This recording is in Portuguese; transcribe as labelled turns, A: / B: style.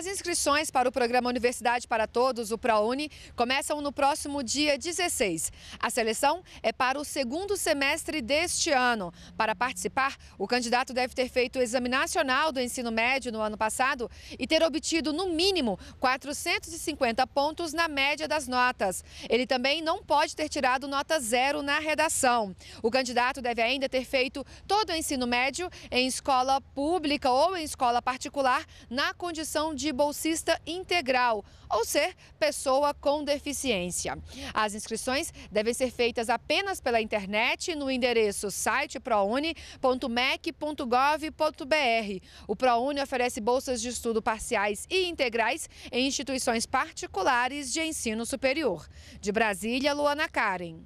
A: As inscrições para o programa Universidade para Todos, o ProUni, começam no próximo dia 16. A seleção é para o segundo semestre deste ano. Para participar, o candidato deve ter feito o Exame Nacional do Ensino Médio no ano passado e ter obtido, no mínimo, 450 pontos na média das notas. Ele também não pode ter tirado nota zero na redação. O candidato deve ainda ter feito todo o ensino médio em escola pública ou em escola particular na condição de de bolsista integral, ou ser pessoa com deficiência. As inscrições devem ser feitas apenas pela internet no endereço siteproune.mec.gov.br. O ProUni oferece bolsas de estudo parciais e integrais em instituições particulares de ensino superior. De Brasília, Luana Karen.